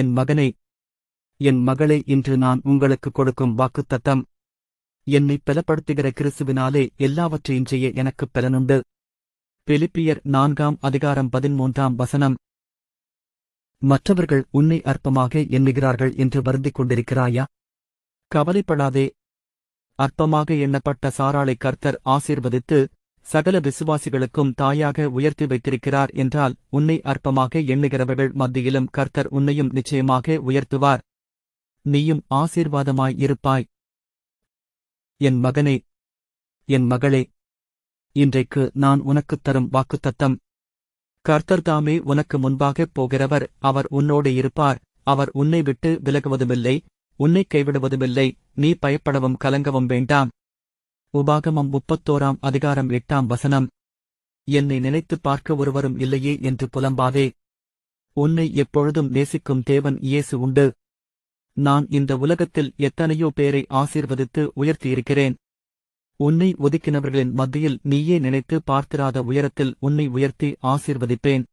என் மகனை என் மகளை இன்று நான் உங்களுக்கு கொடுக்கும் வாக்குத்தத்தம் என்னை பலப்படுத்துகிற கிறிசுவினாலே எல்லாவற்றையும் செய்ய எனக்குப் பலனுண்டு பிலிப்பியர் நான்காம் அதிகாரம் பதிமூன்றாம் வசனம் மற்றவர்கள் உன்னை அற்பமாக எண்ணுகிறார்கள் என்று வருந்திக் கொண்டிருக்கிறாயா கவலைப்படாதே அற்பமாக எண்ணப்பட்ட சாராளை கர்த்தர் ஆசீர்வதித்து சகல விசுவாசிகளுக்கும் தாயாக உயர்த்தி வைத்திருக்கிறார் என்றால் உன்னை அற்பமாக எண்ணுகிறவர்கள் மத்தியிலும் கர்த்தர் உன்னையும் நிச்சயமாக உயர்த்துவார் நீயும் ஆசீர்வாதமாய் இருப்பாய் என் மகனே என் மகளே இன்றைக்கு நான் உனக்குத் தரும் வாக்குத்தத்தம் கர்த்தர்தாமே உனக்கு முன்பாகப் போகிறவர் அவர் உன்னோடு இருப்பார் அவர் உன்னை விட்டு விலகுவதுமில்லை உன்னை கைவிடுவதுமில்லை நீ பயப்படவும் கலங்கவும் வேண்டாம் உபாகமம் முப்பத்தோராம் அதிகாரம் எட்டாம் வசனம் என்னை நினைத்துப் பார்க்க ஒருவரும் இல்லையே என்று புலம்பாதே உன்னை எப்பொழுதும் நேசிக்கும் தேவன் இயேசு உண்டு நான் இந்த உலகத்தில் எத்தனையோ பேரை ஆசீர்வதித்து உயர்த்தியிருக்கிறேன் உன்னை ஒதுக்கினவர்களின் மத்தியில் நீயே நினைத்து பார்த்திராத உயரத்தில் உன்னை உயர்த்தி ஆசீர்வதிப்பேன்